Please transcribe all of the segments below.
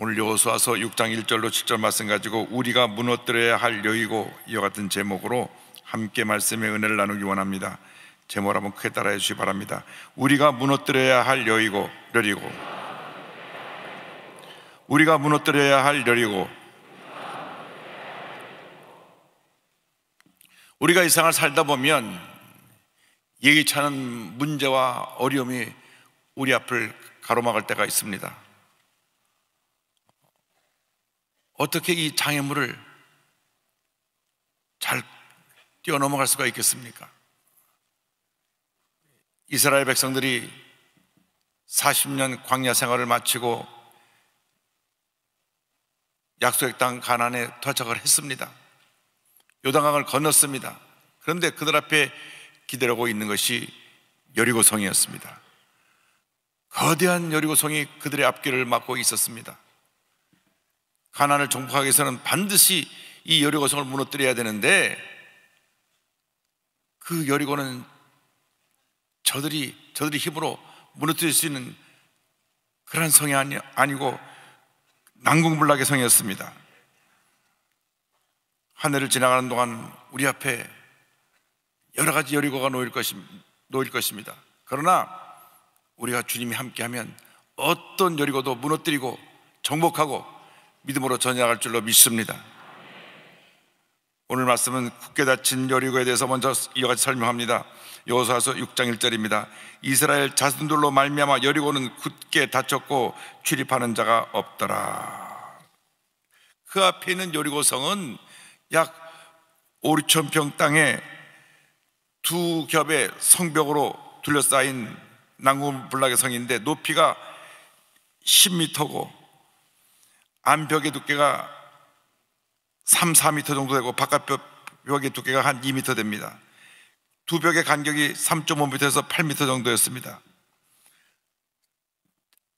오늘 여호수아서 6장 1절로 7절 말씀 가지고 우리가 무너뜨려야 할 여의고 이와 같은 제목으로 함께 말씀의 은혜를 나누기 원합니다. 제목 한번 크게 따라해 주시기 바랍니다. 우리가 무너뜨려야 할 여의고 여리고 우리가 무너뜨려야 할 여리고 우리가 이 생활 살다 보면 예기치 않은 문제와 어려움이 우리 앞을 가로막을 때가 있습니다. 어떻게 이 장애물을 잘 뛰어넘어갈 수가 있겠습니까? 이스라엘 백성들이 40년 광야 생활을 마치고 약속의 땅 가난에 도착을 했습니다. 요단강을 건넜습니다. 그런데 그들 앞에 기다리고 있는 것이 여리고성이었습니다. 거대한 여리고성이 그들의 앞길을 막고 있었습니다. 가나안을 정복하기 위해서는 반드시 이 여리고성을 무너뜨려야 되는데 그 여리고는 저들이 저들이 힘으로 무너뜨릴 수 있는 그러한 성이 아니, 아니고 난공불락의 성이었습니다. 한 해를 지나가는 동안 우리 앞에 여러 가지 여리고가 놓일, 것임, 놓일 것입니다. 그러나 우리가 주님이 함께하면 어떤 여리고도 무너뜨리고 정복하고 믿음으로 전향할 줄로 믿습니다. 오늘 말씀은 굳게 닫힌 여리고에 대해서 먼저 이어같이 설명합니다. 여호수아서 6장 1절입니다. 이스라엘 자손들로 말미암아 여리고는 굳게 닫혔고 출입하는 자가 없더라. 그 앞에 있는 여리고 성은 약 5천 평 땅에 두 겹의 성벽으로 둘러싸인 난공불락의 성인데 높이가 10m고 안벽의 두께가 3, 4미터 정도 되고 바깥 벽의 두께가 한 2미터 됩니다. 두 벽의 간격이 3 5미터에서 8미터 정도였습니다.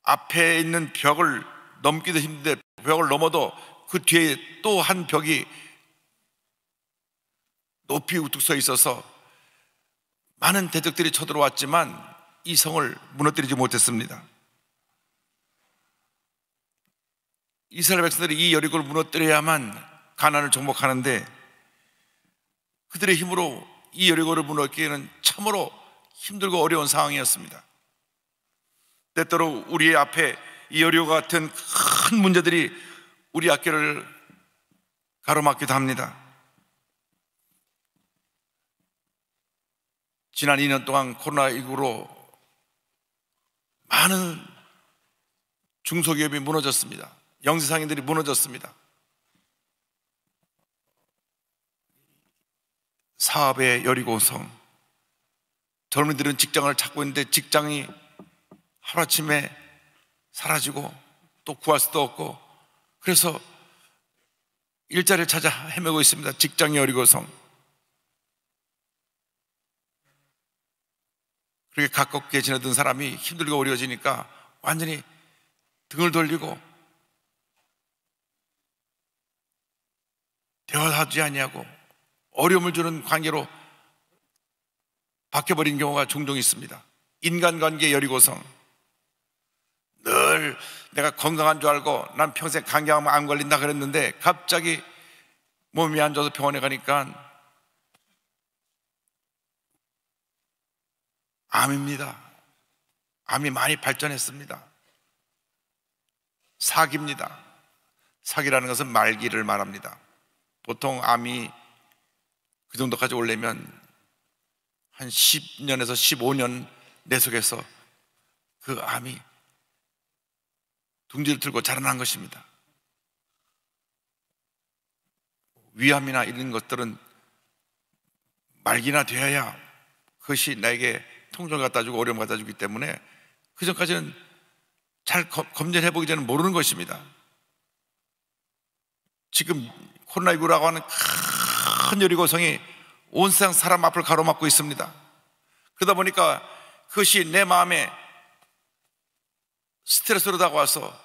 앞에 있는 벽을 넘기도 힘든데 벽을 넘어도 그 뒤에 또 한 벽이 높이 우뚝 서 있어서 많은 대적들이 쳐들어왔지만 이 성을 무너뜨리지 못했습니다. 이스라엘 백성들이 이 여리고를 무너뜨려야만 가난을 정복하는데 그들의 힘으로 이 여리고를 무너뜨리기에는 참으로 힘들고 어려운 상황이었습니다. 때때로 우리의 앞에 이 여리고 같은 큰 문제들이 우리 학교를 가로막기도 합니다. 지난 2년 동안 코로나19로 많은 중소기업이 무너졌습니다. 영지상인들이 무너졌습니다. 사업의 여리고성. 젊은이들은 직장을 찾고 있는데 직장이 하루아침에 사라지고 또 구할 수도 없고 그래서 일자리를 찾아 헤매고 있습니다. 직장의여리고성 그렇게 가깝게 지내던 사람이 힘들고 어려워지니까 완전히 등을 돌리고 대화하지 아니하고 어려움을 주는 관계로 바뀌어버린 경우가 종종 있습니다. 인간관계 열이고성. 늘 내가 건강한 줄 알고 난 평생 감경하면안 걸린다 그랬는데 갑자기 몸이 안 좋아서 병원에 가니까 암입니다. 암이 많이 발전했습니다. 사기입니다. 사기라는 것은 말기를 말합니다. 보통 암이 그 정도까지 올려면 한 10년에서 15년 내 속에서 그 암이 둥지를 틀고 자라난 것입니다. 위암이나 이런 것들은 말기나 되어야 그것이 나에게 통증을 갖다 주고 어려움 을 갖다 주기 때문에 그 전까지는 잘 검, 검진해보기 전에 모르는 것입니다. 지금 코로나19라고 하는 큰 여리고성이 온 세상 사람 앞을 가로막고 있습니다. 그러다 보니까 그것이 내 마음에 스트레스로 다가와서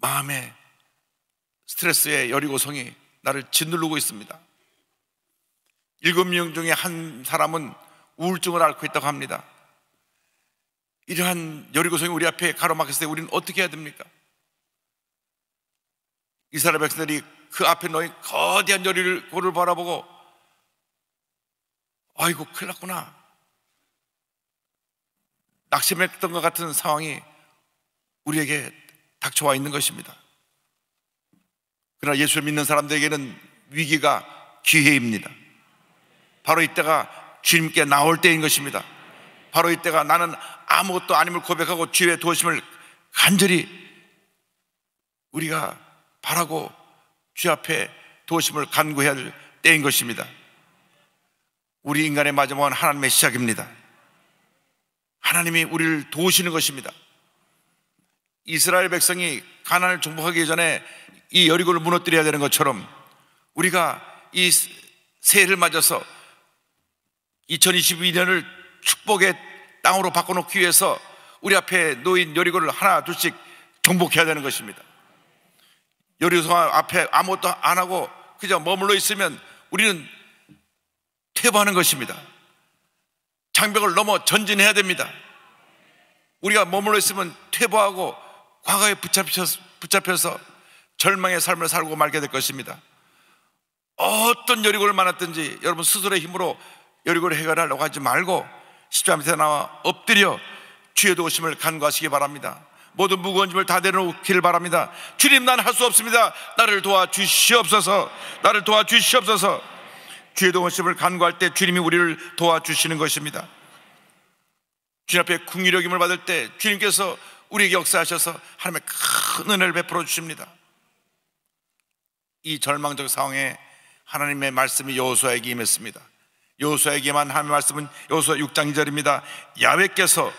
마음의 스트레스의 여리고성이 나를 짓누르고 있습니다. 일곱 명 중에 한 사람은 우울증을 앓고 있다고 합니다. 이러한 여리고성이 우리 앞에 가로막혔을 때 우리는 어떻게 해야 됩니까? 이스라엘 백성들이 그 앞에 놓인 거대한 요리를 고를 바라보고 아이고 큰일 났구나 낙심했던 것 같은 상황이 우리에게 닥쳐와 있는 것입니다 그러나 예수를 믿는 사람들에게는 위기가 기회입니다 바로 이때가 주님께 나올 때인 것입니다 바로 이때가 나는 아무것도 아님을 고백하고 주의 도심을 간절히 우리가 바라고 주 앞에 도심을 간구해야 될 때인 것입니다. 우리 인간의 마지막은 하나님의 시작입니다. 하나님이 우리를 도우시는 것입니다. 이스라엘 백성이 가난을 정복하기 전에 이 여리고를 무너뜨려야 되는 것처럼 우리가 이 새해를 맞아서 2022년을 축복의 땅으로 바꿔놓기 위해서 우리 앞에 놓인 여리고를 하나 둘씩 정복해야 되는 것입니다. 여리고 앞에 아무것도 안 하고 그저 머물러 있으면 우리는 퇴보하는 것입니다. 장벽을 넘어 전진해야 됩니다. 우리가 머물러 있으면 퇴보하고 과거에 붙잡혀서, 붙잡혀서 절망의 삶을 살고 말게 될 것입니다. 어떤 여리고를 만났든지 여러분 스스로의 힘으로 여리고를 해결하려고 하지 말고 십자 밑에 나와 엎드려 주의 도심을 간구하시기 바랍니다. 모든 무거운 짐을 다 내려놓기를 바랍니다. 주님, 난 할 수 없습니다. 나를 도와주시옵소서. 나를 도와주시옵소서. 주의 도우심을 간구할 때 주님이 우리를 도와주시는 것입니다. 주님 앞에 국리력 임을 받을 때 주님께서 우리에게 역사하셔서 하나님의 큰 은혜를 베풀어 주십니다. 이 절망적 상황에 하나님의 말씀이 여호수아에게 임했습니다. 여호수아에게만 하나님의 말씀은 여호수아 6장 2절입니다. 야외께서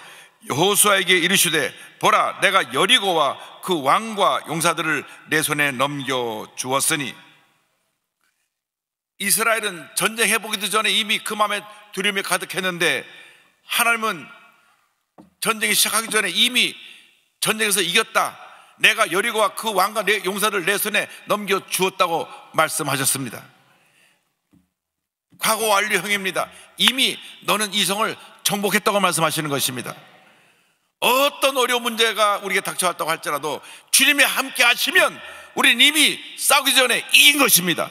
여 호수아에게 이르시되 보라 내가 여리고와 그 왕과 용사들을 내 손에 넘겨 주었으니 이스라엘은 전쟁 해보기도 전에 이미 그 마음에 두려움이 가득했는데 하나님은 전쟁이 시작하기 전에 이미 전쟁에서 이겼다. 내가 여리고와 그 왕과 내 용사를 내 손에 넘겨 주었다고 말씀하셨습니다. 과거 완료형입니다. 이미 너는 이성을 정복했다고 말씀하시는 것입니다. 어떤 어려운 문제가 우리에게 닥쳐왔다고 할지라도 주님이 함께 하시면 우리는 이미 싸우기 전에 이긴 것입니다.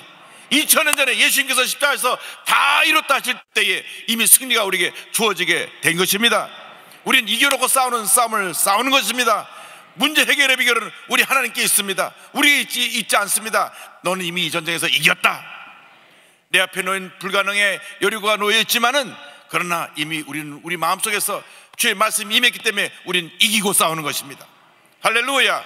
2000년 전에 예수님께서 십자에서다 이뤘다 하실 때에 이미 승리가 우리에게 주어지게 된 것입니다. 우린 이겨놓고 싸우는 싸움을 싸우는 것입니다. 문제 해결의 비결은 우리 하나님께 있습니다. 우리 있지, 있지 않습니다. 너는 이미 이 전쟁에서 이겼다. 내 앞에 놓인 불가능의 여류가 놓여 있지만은 그러나 이미 우리는 우리 마음속에서 주의 말씀이 임했기 때문에 우린 이기고 싸우는 것입니다. 할렐루야.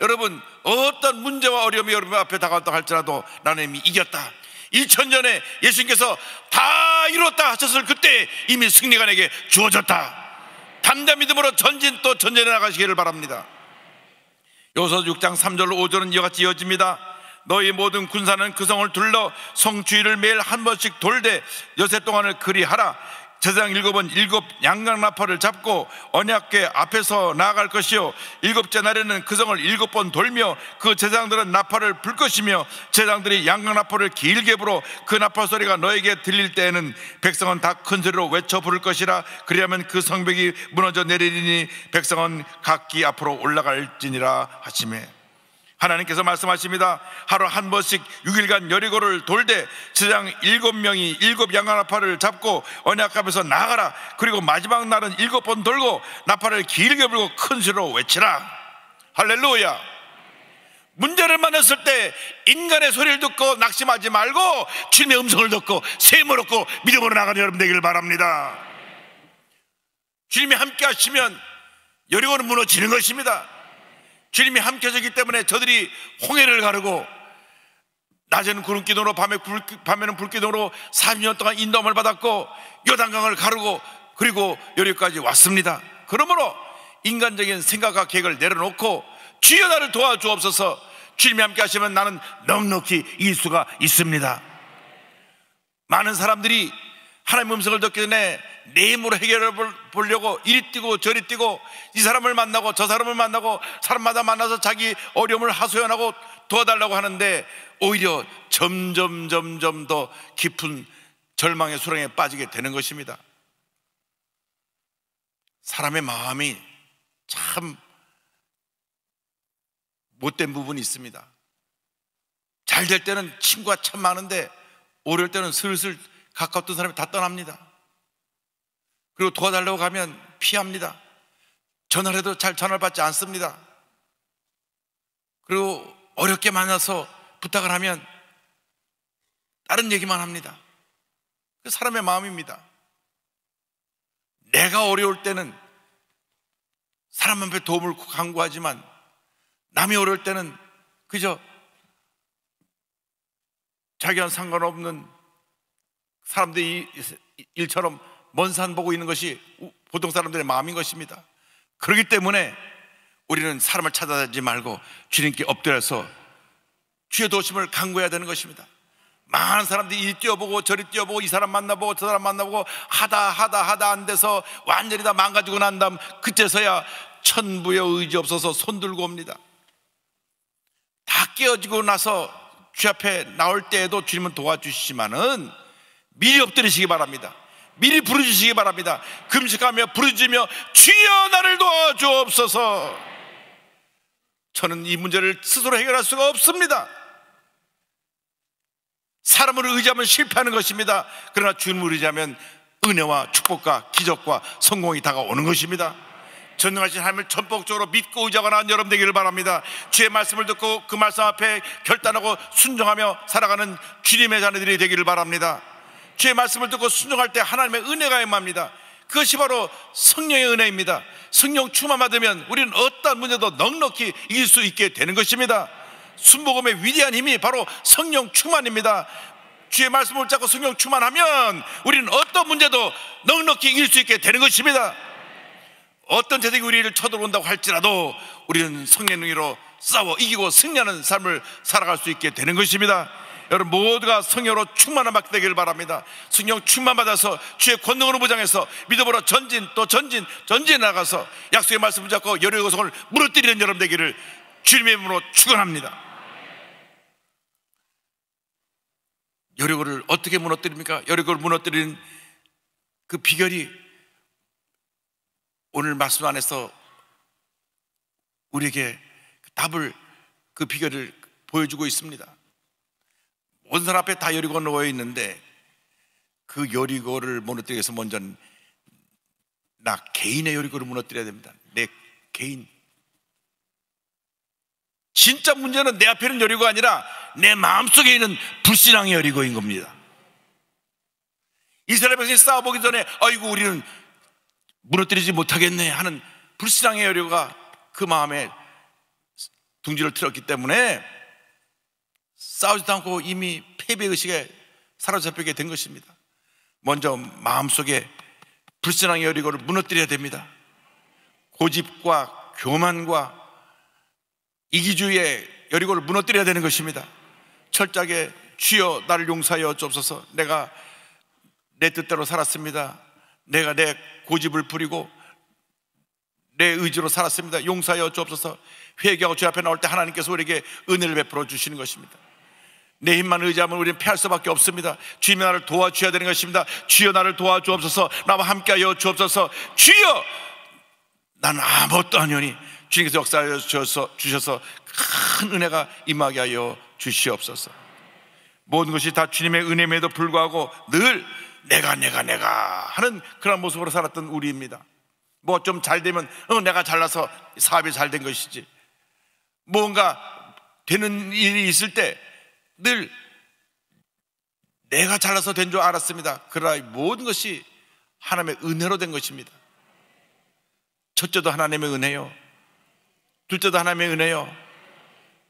여러분, 어떤 문제와 어려움이 여러분 앞에 다가왔다 할지라도 나는 이미 이겼다. 2000년에 예수님께서 다 이뤘다 하셨을 그때 이미 승리가 내게 주어졌다. 담대 믿음으로 전진 또 전진해 나가시기를 바랍니다. 요서 6장 3절로 5절은 이와 같이 이어집니다. 너희 모든 군사는 그 성을 둘러 성 주위를 매일 한 번씩 돌되 여세 동안을 그리하라. 제장 일곱은 일곱 양강나팔을 잡고 언약궤 앞에서 나아갈 것이요 일곱째 날에는 그 성을 일곱 번 돌며 그 제장들은 나팔을 불 것이며 제장들이 양강나팔을 길게 불어 그 나팔 소리가 너에게 들릴 때에는 백성은 다 큰 소리로 외쳐 부를 것이라 그리하면 그 성벽이 무너져 내리리니 백성은 각기 앞으로 올라갈지니라 하심에 하나님께서 말씀하십니다. 하루 한 번씩 6일간 여리고를 돌되 제장 7명이 일곱 양 나팔을 잡고 언약 앞에서 나가라. 그리고 마지막 날은 일곱 번 돌고 나팔을 길게 불고 큰 소리로 외치라. 할렐루야. 문제를 만났을 때 인간의 소리를 듣고 낙심하지 말고 주님의 음성을 듣고 세임을 얻고 믿음으로 나가는 여러분 되기를 바랍니다. 주님이 함께 하시면 여리고는 무너지는 것입니다. 주님이 함께하기 때문에 저들이 홍해를 가르고 낮에는 구름 기도로 밤에 굴, 밤에는 불 기도로 3년 동안 인도함을 받았고 요단강을 가르고 그리고 여기까지 왔습니다. 그러므로 인간적인 생각과 계획을 내려놓고 주여 나를 도와주옵소서 주님이 함께 하시면 나는 넉넉히 이길 수가 있습니다. 많은 사람들이 하나님의 음성을 듣기 전에 내 힘으로 해결해 볼 보려고 이리 뛰고 저리 뛰고 이 사람을 만나고 저 사람을 만나고 사람마다 만나서 자기 어려움을 하소연하고 도와달라고 하는데 오히려 점점 점점 더 깊은 절망의 수렁에 빠지게 되는 것입니다. 사람의 마음이 참 못된 부분이 있습니다. 잘 될 때는 친구가 참 많은데 오를 때는 슬슬 가깝던 사람이 다 떠납니다. 그리고 도와달라고 가면 피합니다. 전화를 해도 잘 전화를 받지 않습니다. 그리고 어렵게 만나서 부탁을 하면 다른 얘기만 합니다. 그 사람의 마음입니다. 내가 어려울 때는 사람 앞에 도움을 강구하지만 남이 어려울 때는 그저 자기와 상관없는 사람들이 일처럼 먼산 보고 있는 것이 보통 사람들의 마음인 것입니다. 그렇기 때문에 우리는 사람을 찾아다지 말고 주님께 엎드려서 주의 도심을 강구해야 되는 것입니다. 많은 사람들이 이 뛰어보고 저리 뛰어보고 이 사람 만나보고 저 사람 만나보고 하다 하다 하다 안 돼서 완전히 다 망가지고 난 다음 그때서야 천부의 의지 없어서 손 들고 옵니다. 다 깨어지고 나서 주 앞에 나올 때에도 주님은 도와주시지만은 미리 엎드리시기 바랍니다. 미리 부르시기 바랍니다. 금식하며 부르짖으며 주여 나를 도와주옵소서. 저는 이 문제를 스스로 해결할 수가 없습니다. 사람을 의지하면 실패하는 것입니다. 그러나 주님을 의지하면 은혜와 축복과 기적과 성공이 다가오는 것입니다. 전능하신 하나님을 전폭적으로 믿고 의지하거나 여러분 되기를 바랍니다. 주의 말씀을 듣고 그 말씀 앞에 결단하고 순종하며 살아가는 주님의 자녀들이 되기를 바랍니다. 주의 말씀을 듣고 순종할 때 하나님의 은혜가 임합니다. 그것이 바로 성령의 은혜입니다. 성령 충만 받으면 우리는 어떠한 문제도 넉넉히 이길 수 있게 되는 것입니다. 순복음의 위대한 힘이 바로 성령 충만입니다. 주의 말씀을 잡고 성령 충만하면 우리는 어떤 문제도 넉넉히 이길 수 있게 되는 것입니다. 어떤 재敵이 우리를 쳐들어온다고 할지라도 우리는 성령으로 의 싸워 이기고 승리하는 삶을 살아갈 수 있게 되는 것입니다. 여러분 모두가 성령으로 충만한 박 되기를 바랍니다. 성령 충만 받아서 주의 권능으로 무장해서 믿음으로 전진 또 전진 전진 나가서 약속의 말씀 붙잡고 여러 고성을 무너뜨리는 여러분 되기를 주님의 이름으로 축원합니다. 여리고를 어떻게 무너뜨립니까? 여리고를 무너뜨리는 그 비결이 오늘 말씀 안에서 우리에게 답을 그 비결을 보여주고 있습니다. 원산 앞에 다 여리고 놓여 있는데 그 여리고를 무너뜨려서 먼저 나 개인의 여리고를 무너뜨려야 됩니다. 내 개인. 진짜 문제는 내 앞에는 여리고 아니라 내 마음속에 있는 불신앙의 여리고인 겁니다. 이스라엘 백성이 싸워보기 전에 아이고 우리는 무너뜨리지 못하겠네 하는 불신앙의 여리고가 그 마음에 둥지를 틀었기 때문에 싸우지도 않고 이미 패배의식에 사로잡히게 된 것입니다. 먼저 마음속에 불신앙의 어리고를 무너뜨려야 됩니다. 고집과 교만과 이기주의의 여리고를 무너뜨려야 되는 것입니다. 철저하게 주여 나를 용서하여 주옵서 내가 내 뜻대로 살았습니다. 내가 내 고집을 부리고 내 의지로 살았습니다. 용서하여 주옵서 회개하고 주 앞에 나올 때 하나님께서 우리에게 은혜를 베풀어 주시는 것입니다. 내 힘만 의지하면 우리는 패할 수밖에 없습니다. 주님의 나를 도와주셔야 되는 것입니다. 주여 나를 도와주옵소서. 나와 함께하여 주옵소서. 주여 나 아무것도 아니오니 주님께서 역사하여 주셔서, 주셔서 큰 은혜가 임하게 하여 주시옵소서. 모든 것이 다 주님의 은혜임에도 불구하고 늘 내가 내가 내가 하는 그런 모습으로 살았던 우리입니다. 뭐 좀 잘 되면 어 내가 잘나서 사업이 잘 된 것이지. 뭔가 되는 일이 있을 때늘 내가 잘라서 된 줄 알았습니다. 그러나 모든 것이 하나님의 은혜로 된 것입니다. 첫째도 하나님의 은혜요. 둘째도 하나님의 은혜요.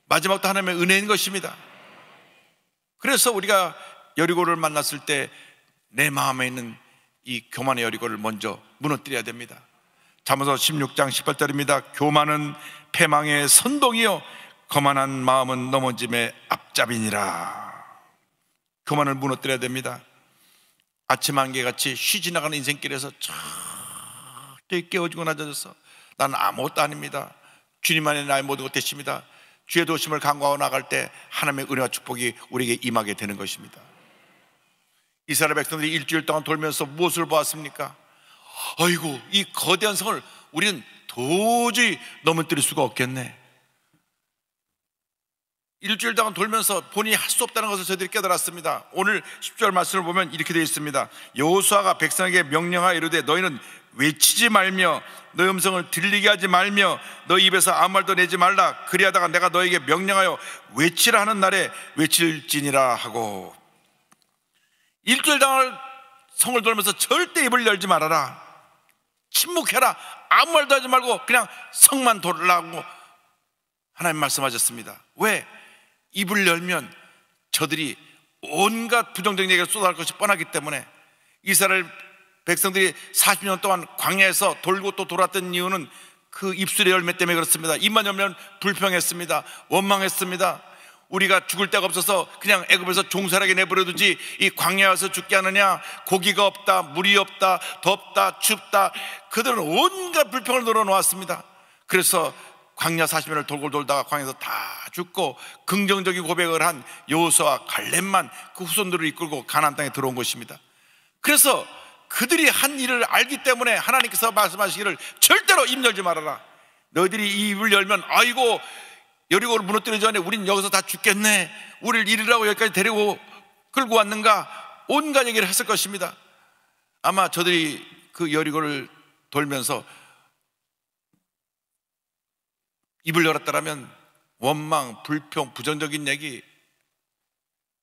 마지막도 하나님의 은혜인 것입니다. 그래서 우리가 여리고를 만났을 때 내 마음에 있는 이 교만의 여리고를 먼저 무너뜨려야 됩니다. 잠언서 16장 18절입니다. 교만은 패망의 선동이요 거만한 마음은 넘어짐의 앞잡이니라. 그만을 무너뜨려야 됩니다. 아침 안개같이 쉬 지나가는 인생길에서 저렇게 깨워지고 낮아져서 나 아무것도 아닙니다. 주님 안에 나의 모든 것 되십니다. 주의 도심을 강구하고 나갈 때 하나님의 은혜와 축복이 우리에게 임하게 되는 것입니다. 이스라엘 백성들이 일주일 동안 돌면서 무엇을 보았습니까? 아이고 이 거대한 성을 우리는 도저히 넘어뜨릴 수가 없겠네. 일주일 동안 돌면서 본인이 할 수 없다는 것을 저희들이 깨달았습니다. 오늘 10절 말씀을 보면 이렇게 되어 있습니다. 여호수아가 백성에게 명령하 이르되 너희는 외치지 말며 너 음성을 들리게 하지 말며 너 입에서 아무 말도 내지 말라 그리하다가 내가 너에게 명령하여 외치라 하는 날에 외칠지니라 하고 일주일 동안 성을 돌면서 절대 입을 열지 말아라. 침묵해라. 아무 말도 하지 말고 그냥 성만 돌라고 하나님 말씀하셨습니다. 왜? 입을 열면 저들이 온갖 부정적인 얘기를 쏟아갈 것이 뻔하기 때문에 이스라엘 백성들이 40년 동안 광야에서 돌고 또 돌았던 이유는 그 입술의 열매 때문에 그렇습니다. 입만 열면 불평했습니다. 원망했습니다. 우리가 죽을 데가 없어서 그냥 애굽에서 종살하게 내버려두지 이 광야에서 죽게 하느냐 고기가 없다 물이 없다 덥다 춥다 그들은 온갖 불평을 늘어놓았습니다 그래서 광야 40년을 돌고 돌다가 광야에서 다 죽고 긍정적인 고백을 한요호수아 갈렙만 그 후손들을 이끌고 가난안 땅에 들어온 것입니다. 그래서 그들이 한 일을 알기 때문에 하나님께서 말씀하시기를 절대로 입 열지 말아라. 너희들이 이 입을 열면 아이고 여리고를 무너뜨리기 전에 우린 여기서 다 죽겠네. 우리를 이리라고 여기까지 데리고 끌고 왔는가? 온갖 얘기를 했을 것입니다. 아마 저들이 그 여리고를 돌면서 입을 열었다라면 원망, 불평, 부정적인 얘기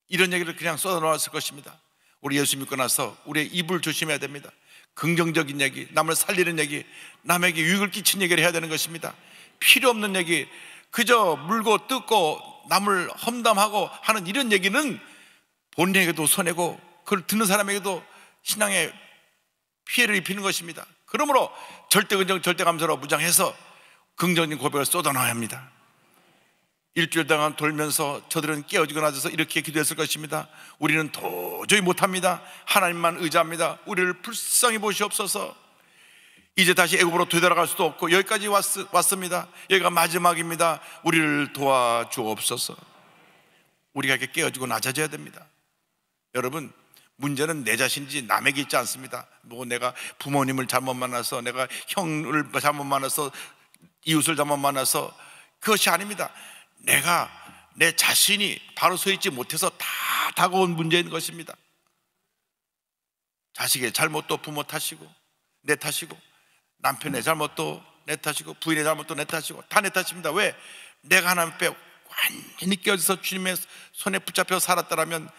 이런 얘기를 그냥 쏟아놓았을 것입니다. 우리 예수 믿고 나서 우리의 입을 조심해야 됩니다. 긍정적인 얘기, 남을 살리는 얘기, 남에게 유익을 끼친 얘기를 해야 되는 것입니다. 필요 없는 얘기, 그저 물고 뜯고 남을 험담하고 하는 이런 얘기는 본인에게도 손해고 그걸 듣는 사람에게도 신앙에 피해를 입히는 것입니다. 그러므로 절대 긍정, 절대 감사로 무장해서 긍정적인 고백을 쏟아놔야 합니다. 일주일 동안 돌면서 저들은 깨어지거나 서 이렇게 기도했을 것입니다. 우리는 도저히 못합니다. 하나님만 의지합니다. 우리를 불쌍히 보시옵소서. 이제 다시 애굽으로 되돌아갈 수도 없고 여기까지 왔, 왔습니다. 여기가 마지막입니다. 우리를 도와주옵소서. 우리가 이렇게 깨어지고 낮아져야 됩니다. 여러분 문제는 내 자신인지 남에게 있지 않습니다. 뭐 내가 부모님을 잘못 만나서 내가 형을 잘못 만나서 이웃을 잘못 만나서 그것이 아닙니다. 내가 내 자신이 바로 서 있지 못해서 다 다가온 문제인 것입니다. 자식의 잘못도 부모 탓이고 내 탓이고 남편의 잘못도 내 탓이고 부인의 잘못도 내 탓이고 다 내 탓입니다. 왜? 내가 하나님 빼 완전히 깨어져서 주님의 손에 붙잡혀 살았다면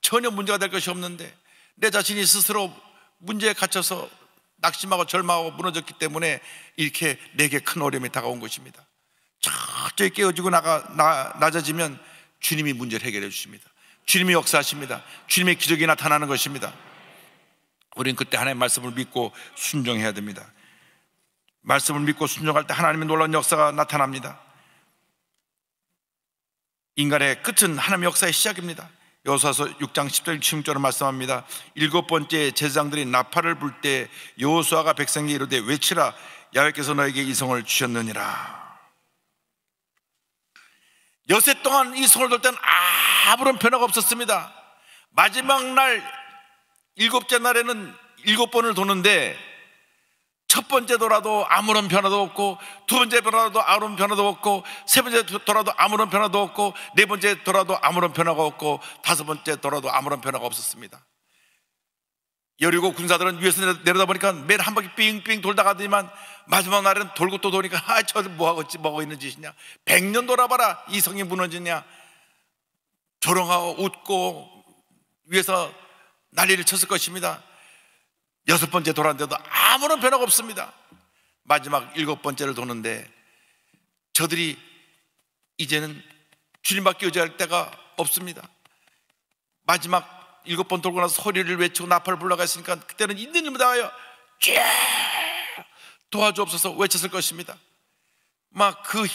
전혀 문제가 될 것이 없는데 내 자신이 스스로 문제에 갇혀서 낙심하고 절망하고 무너졌기 때문에 이렇게 내게 큰 어려움이 다가온 것입니다. 철저히 깨어지고 나가, 나, 낮아지면 주님이 문제를 해결해 주십니다. 주님이 역사하십니다. 주님의 기적이 나타나는 것입니다. 우린 그때 하나님 말씀을 믿고 순종해야 됩니다. 말씀을 믿고 순종할 때 하나님의 놀라운 역사가 나타납니다. 인간의 끝은 하나님의 역사의 시작입니다. 여호사서 6장 10절 16절을 말씀합니다. 일곱 번째 제사장들이 나팔을 불 때 여호수아가 백성에게 이르되 외치라 야훼께서 너에게 이성을 주셨느니라. 여세 동안 이 성을 돌 때는 아무런 변화가 없었습니다. 마지막 날 일곱째 날에는 일곱 번을 도는데 첫 번째 돌아도 아무런 변화도 없고 두 번째 돌아도 아무런 변화도 없고 세 번째 돌아도 아무런 변화도 없고 네 번째 돌아도 아무런 변화가 없고 다섯 번째 돌아도 아무런 변화가 없었습니다. 여리고 군사들은 위에서 내려다 보니까 매일 한 바퀴 삥삥 돌다가 더니만 마지막 날에는 돌고 또 도니까 아 저들 뭐하고 뭐하고 있는 짓이냐 백년 돌아봐라 이 성이 무너지냐 조롱하고 웃고 위에서 난리를 쳤을 것입니다 여섯 번째 돌았는데도 아무런 변화가 없습니다. 마지막 일곱 번째를 도는데 저들이 이제는 주님밖에 의지할 때가 없습니다. 마지막 일곱 번 돌고 나서 소리를 외치고 나팔을 불러갔으니까 그때는 있는 힘을 다하여 쭉 도와주옵소서 외쳤을 것입니다. 막 그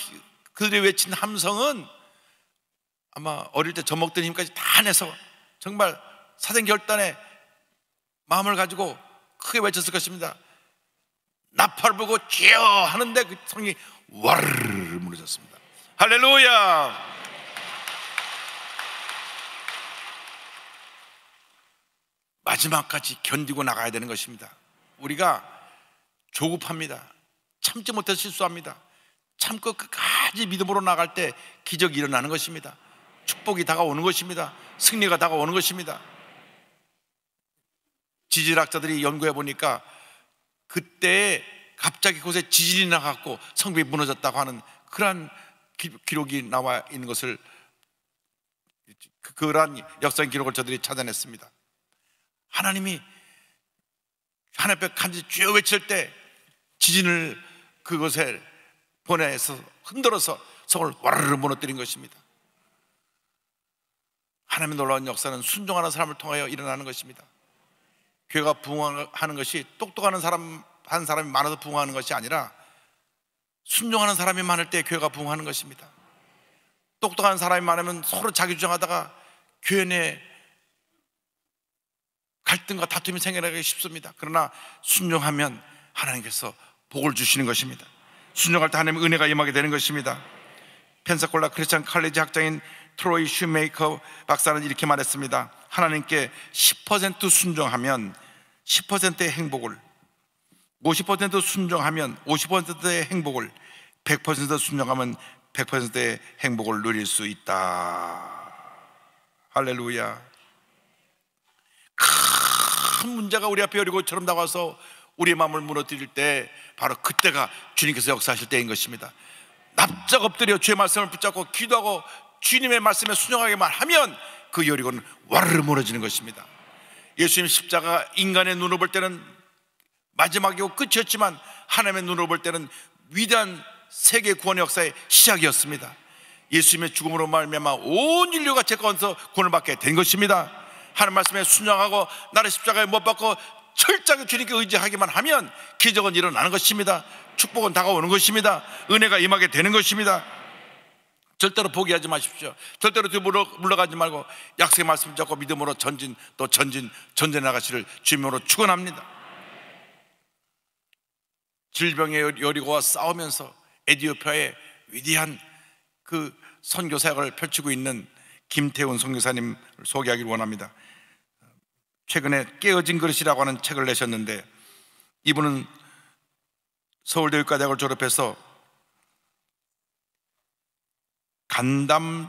그들이 외친 함성은 아마 어릴 때 젖먹던 힘까지 다 내서 정말 사생결단에 마음을 가지고 크게 외쳤을 것입니다. 나팔 불고 쥐어 하는데 그 성이 와르르 무너졌습니다. 할렐루야! 마지막까지 견디고 나가야 되는 것입니다. 우리가 조급합니다. 참지 못해서 실수합니다. 참고 끝까지 믿음으로 나갈 때 기적이 일어나는 것입니다. 축복이 다가오는 것입니다. 승리가 다가오는 것입니다. 지질학자들이 연구해 보니까 그때 갑자기 곳에 지진이 나갔고 성벽이 무너졌다고 하는 그러한 기록이 나와 있는 것을 그, 그러한 역사적 기록을 저들이 찾아냈습니다. 하나님이 하나님 앞에 간지 쭉 외칠 때 지진을 그곳에 보내서 흔들어서 성을 와르르 무너뜨린 것입니다. 하나님의 놀라운 역사는 순종하는 사람을 통하여 일어나는 것입니다. 교회가 부흥하는 것이 똑똑한 사람 한 사람이 많아서 부흥하는 것이 아니라 순종하는 사람이 많을 때 교회가 부흥하는 것입니다. 똑똑한 사람이 많으면 서로 자기 주장하다가 교회 내 갈등과 다툼이 생겨나기 쉽습니다. 그러나 순종하면 하나님께서 복을 주시는 것입니다. 순종할 때 하나님의 은혜가 임하게 되는 것입니다. 펜사콜라 크리스찬 칼리지 학장인 트로이 슈메이커 박사는 이렇게 말했습니다. 하나님께 10% 순종하면 10%의 행복을 50% 순종하면 50%의 행복을 100% 순종하면 100%의 행복을 누릴 수 있다. 할렐루야. 큰 문제가 우리 앞에 어리고처럼 나와서 우리의 마음을 무너뜨릴 때 바로 그때가 주님께서 역사하실 때인 것입니다. 납작 엎드려 주의 말씀을 붙잡고 기도하고 주님의 말씀에 순종하게말 하면 그 여리고는 와르르 무너지는 것입니다. 예수님 십자가 인간의 눈으로 볼 때는 마지막이고 끝이었지만 하나님의 눈으로 볼 때는 위대한 세계 구원 역사의 시작이었습니다. 예수님의 죽음으로 말미암아 온 인류가 제건서 구원을 받게 된 것입니다. 하나님 말씀에 순종하고 나를 십자가에 못 박고 철저하게 주님께 의지하기만 하면 기적은 일어나는 것입니다. 축복은 다가오는 것입니다. 은혜가 임하게 되는 것입니다. 절대로 포기하지 마십시오. 절대로 뒤로 물러가지 말고 약속의 말씀 잡고 믿음으로 전진 또 전진 전제 나가시를 주님으로 축원합니다. 질병의 요리고와 싸우면서 에디오피아의 위대한 그 선교 사역을 펼치고 있는 김태훈 선교사님을 소개하기를 원합니다. 최근에 깨어진 그릇이라고 하는 책을 내셨는데 이분은 서울대 의과대학을 졸업해서 간담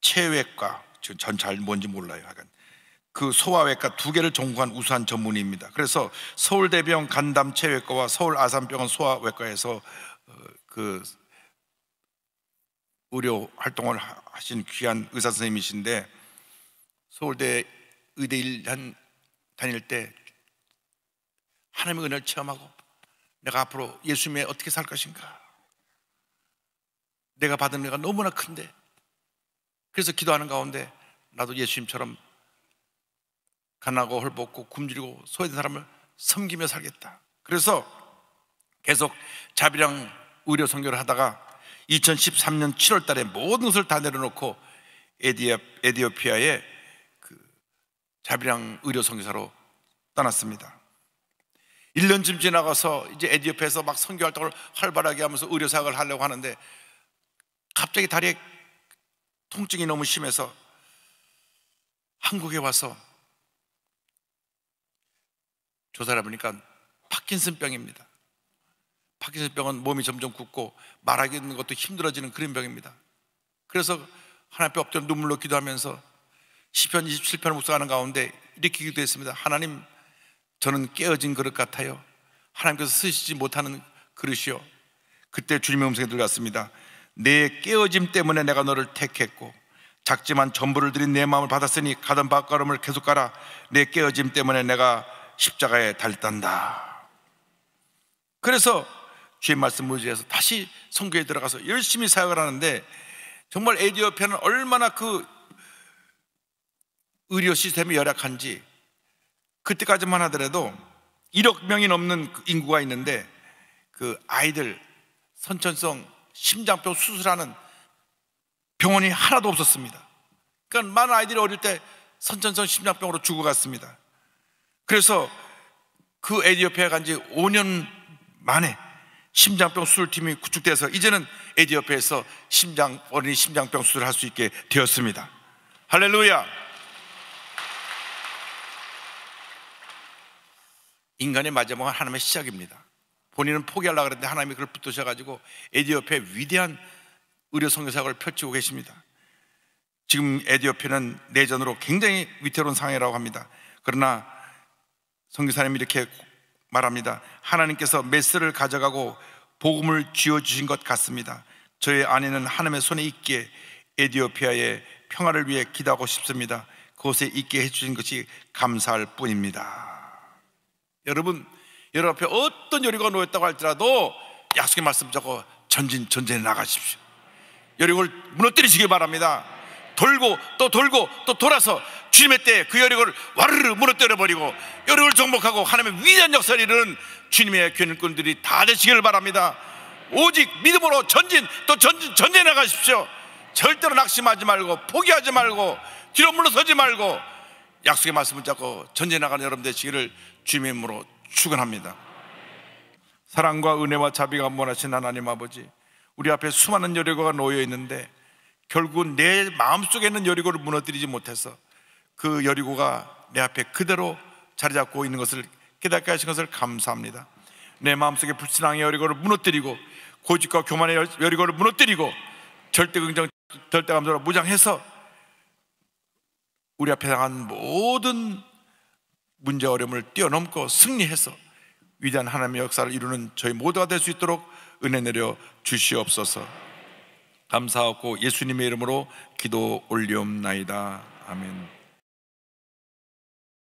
체외과 전 잘 뭔지 몰라요. 약간 그 소아외과 두 개를 전공한 우수한 전문의입니다. 그래서 서울대병 간담 체외과와 서울 아산병원 소아외과에서 어, 그 의료 활동을 하신 귀한 의사 선생님이신데 서울대 의대 일한 다닐 때 하나님의 은혜를 체험하고 내가 앞으로 예수님의 어떻게 살 것인가 내가 받은 은혜가 너무나 큰데 그래서 기도하는 가운데 나도 예수님처럼 가난하고 헐벗고 굶주리고 소외된 사람을 섬기며 살겠다. 그래서 계속 자비랑 의료 선교를 하다가 2013년 7월 달에 모든 것을 다 내려놓고 에디오, 피아의그 자비랑 의료 선교사로 떠났습니다. 1년쯤 지나가서 이제 에디오피아에서 막 선교 활동을 활발하게 하면서 의료 사역을 하려고 하는데 갑자기 다리에 통증이 너무 심해서 한국에 와서 조사를 해보니까 파킨슨병입니다. 파킨슨병은 몸이 점점 굳고 말하기 는 것도 힘들어지는 그런 병입니다. 그래서 하나님 앞 엎드려 눈물로 기도하면서 시편 27편을 묵상하는 가운데 이렇게 기도했습니다. 하나님, 저는 깨어진 그릇 같아요. 하나님께서 쓰시지 못하는 그릇이요. 그때 주님의 음성이 들어갔습니다. 내 깨어짐 때문에 내가 너를 택했고 작지만 전부를 드린 내 마음을 받았으니 가던 발걸음을 계속 가라 내 깨어짐 때문에 내가 십자가에 달단다 그래서 주의 말씀 무지해서 다시 성교에 들어가서 열심히 사역을 하는데 정말 에디오피아는 얼마나 그 의료 시스템이 열악한지 그때까지만 하더라도 1억 명이 넘는 그 인구가 있는데 그 아이들 선천성 심장병 수술하는 병원이 하나도 없었습니다. 그러니까 많은 아이들이 어릴 때 선천성 심장병으로 죽어갔습니다. 그래서 그 에디오피아 간지 5년 만에 심장병 수술팀이 구축돼서 이제는 에디오피아에서 심장 어린이 심장병 수술을 할 수 있게 되었습니다. 할렐루야. 인간의 마지막은 하나님의 시작입니다. 본인은 포기하려고 그랬는데 하나님이 그걸 붙드셔가지고 에디오피아에 위대한 의료 성교사역을 펼치고 계십니다. 지금 에디오피아는 내전으로 굉장히 위태로운 상황이라고 합니다. 그러나 성교사님이 이렇게 말합니다. 하나님께서 메스를 가져가고 복음을 쥐어주신 것 같습니다. 저의 아내는 하나님의 손에 있기에 에디오피아의 평화를 위해 기도하고 싶습니다. 그곳에 있게 해주신 것이 감사할 뿐입니다. 여러분, 여러 분 앞에 어떤 여리고가 놓였다고 할지라도 약속의 말씀 잡고 전진 전진해 나가십시오. 여리고를 무너뜨리시길 바랍니다. 돌고 또 돌고 또 돌아서 주님의 때 그 여리고를 와르르 무너뜨려 버리고 여리고를 정복하고 하나님의 위대한 역사를 이는 주님의 견인꾼들이 다 되시길 바랍니다. 오직 믿음으로 전진 또 전진 전진해 나가십시오. 절대로 낙심하지 말고 포기하지 말고 뒤로 물러서지 말고 약속의 말씀을 잡고 전진해 나가는 여러분 되시기를 주님의 이름으로 축원합니다. 사랑과 은혜와 자비가 원하신 하나님 아버지, 우리 앞에 수많은 여리고가 놓여 있는데 결국 내 마음속에 있는 여리고를 무너뜨리지 못해서 그 여리고가 내 앞에 그대로 자리 잡고 있는 것을 깨닫게 하신 것을 감사합니다. 내 마음속에 불신앙의 여리고를 무너뜨리고 고집과 교만의 여리고를 무너뜨리고 절대 긍정 절대 감정으로 무장해서 우리 앞에 당한 모든 문제 어려움을 뛰어넘고 승리해서 위대한 하나님의 역사를 이루는 저희 모두가 될 수 있도록 은혜 내려 주시옵소서. 감사하고 예수님의 이름으로 기도 올리옵나이다. 아멘.